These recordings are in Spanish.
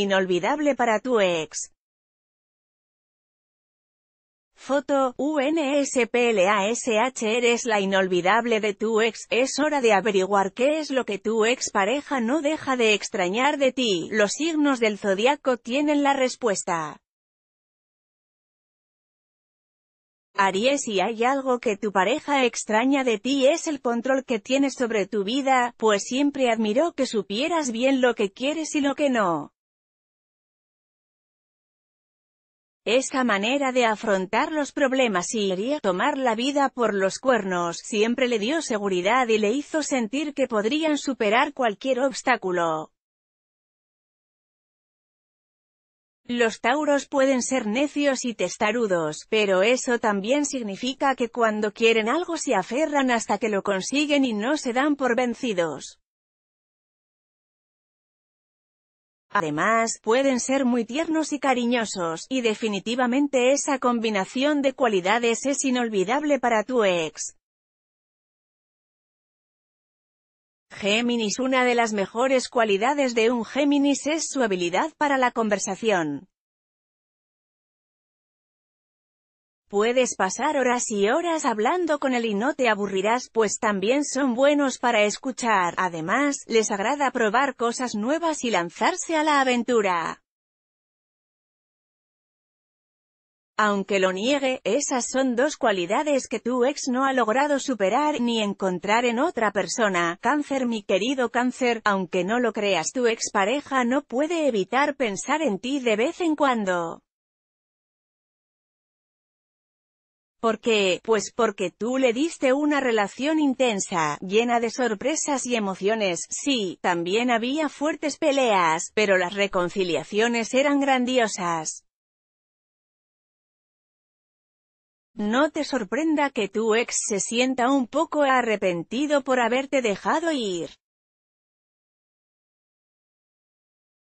Inolvidable para tu ex. Foto, UNSPLASH eres la inolvidable de tu ex, es hora de averiguar qué es lo que tu ex pareja no deja de extrañar de ti, los signos del zodiaco tienen la respuesta. Aries si hay algo que tu pareja extraña de ti es el control que tienes sobre tu vida, pues siempre admiró que supieras bien lo que quieres y lo que no. Esta manera de afrontar los problemas y iría tomar la vida por los cuernos siempre le dio seguridad y le hizo sentir que podrían superar cualquier obstáculo. Los tauros pueden ser necios y testarudos, pero eso también significa que cuando quieren algo se aferran hasta que lo consiguen y no se dan por vencidos. Además, pueden ser muy tiernos y cariñosos, y definitivamente esa combinación de cualidades es inolvidable para tu ex. Géminis Una de las mejores cualidades de un Géminis es su habilidad para la conversación. Puedes pasar horas y horas hablando con él y no te aburrirás pues también son buenos para escuchar. Además, les agrada probar cosas nuevas y lanzarse a la aventura. Aunque lo niegue, esas son dos cualidades que tu ex no ha logrado superar ni encontrar en otra persona. Cáncer mi querido cáncer, aunque no lo creas tu expareja no puede evitar pensar en ti de vez en cuando. ¿Por qué? Pues porque tú le diste una relación intensa, llena de sorpresas y emociones, sí, también había fuertes peleas, pero las reconciliaciones eran grandiosas. No te sorprenda que tu ex se sienta un poco arrepentido por haberte dejado ir.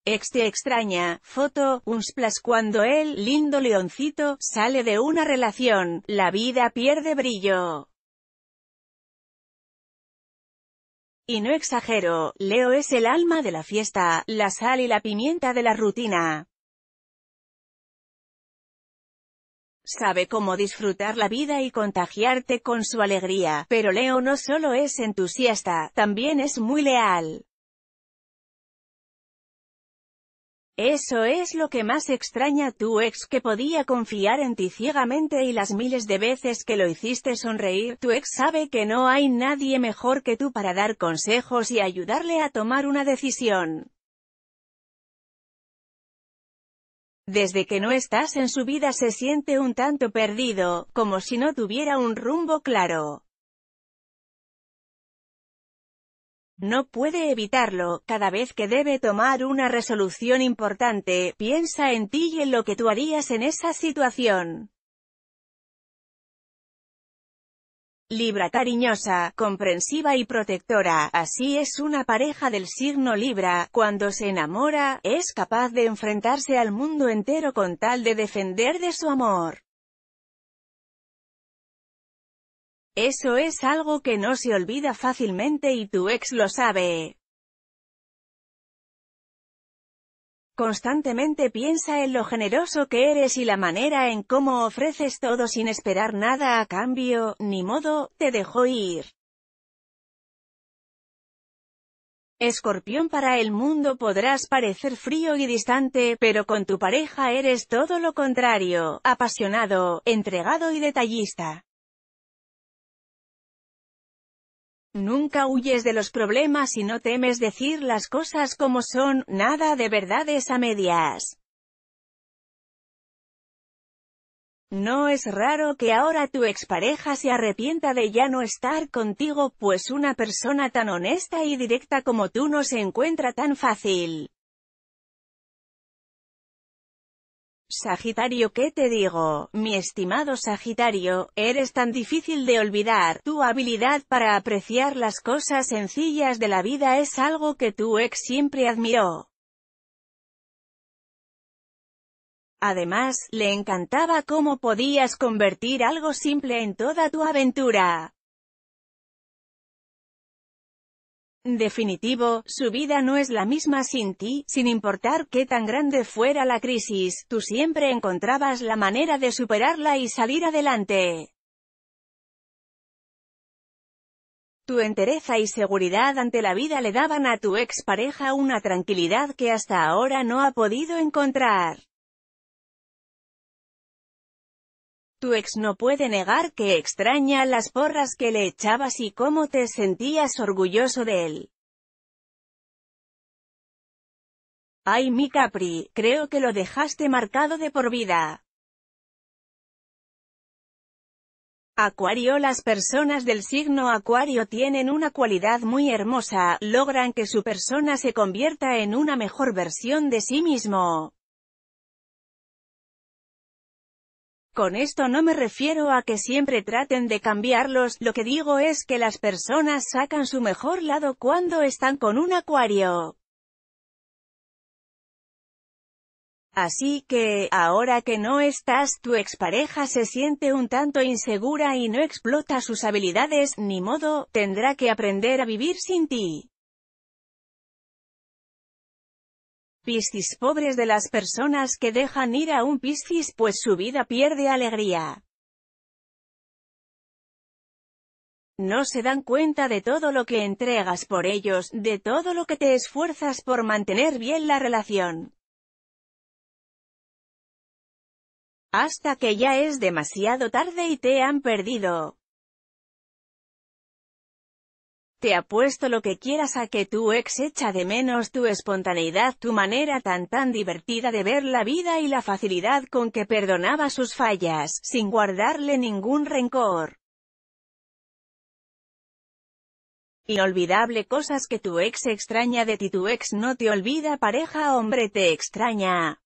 Exte extraña, foto, un cuando el lindo leoncito sale de una relación, la vida pierde brillo. Y no exagero, Leo es el alma de la fiesta, la sal y la pimienta de la rutina. Sabe cómo disfrutar la vida y contagiarte con su alegría, pero Leo no solo es entusiasta, también es muy leal. Eso es lo que más extraña tu ex que podía confiar en ti ciegamente y las miles de veces que lo hiciste sonreír, tu ex sabe que no hay nadie mejor que tú para dar consejos y ayudarle a tomar una decisión. Desde que no estás en su vida se siente un tanto perdido, como si no tuviera un rumbo claro. No puede evitarlo, cada vez que debe tomar una resolución importante, piensa en ti y en lo que tú harías en esa situación. Libra cariñosa, comprensiva y protectora, así es una pareja del signo Libra, cuando se enamora, es capaz de enfrentarse al mundo entero con tal de defender de su amor. Eso es algo que no se olvida fácilmente y tu ex lo sabe. Constantemente piensa en lo generoso que eres y la manera en cómo ofreces todo sin esperar nada a cambio, ni modo, te dejo ir. Escorpión para el mundo podrás parecer frío y distante, pero con tu pareja eres todo lo contrario, apasionado, entregado y detallista. Nunca huyes de los problemas y no temes decir las cosas como son, nada de verdades a medias. No es raro que ahora tu expareja se arrepienta de ya no estar contigo, pues una persona tan honesta y directa como tú no se encuentra tan fácil. Sagitario, ¿qué te digo? Mi estimado Sagitario, eres tan difícil de olvidar, tu habilidad para apreciar las cosas sencillas de la vida es algo que tu ex siempre admiró. Además, le encantaba cómo podías convertir algo simple en toda tu aventura. definitivo, su vida no es la misma sin ti, sin importar qué tan grande fuera la crisis, tú siempre encontrabas la manera de superarla y salir adelante. Tu entereza y seguridad ante la vida le daban a tu expareja una tranquilidad que hasta ahora no ha podido encontrar. Tu ex no puede negar que extraña las porras que le echabas y cómo te sentías orgulloso de él. Ay mi Capri, creo que lo dejaste marcado de por vida. Acuario Las personas del signo Acuario tienen una cualidad muy hermosa, logran que su persona se convierta en una mejor versión de sí mismo. Con esto no me refiero a que siempre traten de cambiarlos, lo que digo es que las personas sacan su mejor lado cuando están con un acuario. Así que, ahora que no estás, tu expareja se siente un tanto insegura y no explota sus habilidades, ni modo, tendrá que aprender a vivir sin ti. Piscis pobres de las personas que dejan ir a un Piscis pues su vida pierde alegría. No se dan cuenta de todo lo que entregas por ellos, de todo lo que te esfuerzas por mantener bien la relación. Hasta que ya es demasiado tarde y te han perdido. Te apuesto lo que quieras a que tu ex echa de menos tu espontaneidad, tu manera tan tan divertida de ver la vida y la facilidad con que perdonaba sus fallas, sin guardarle ningún rencor. Inolvidable cosas que tu ex extraña de ti tu ex no te olvida pareja hombre te extraña.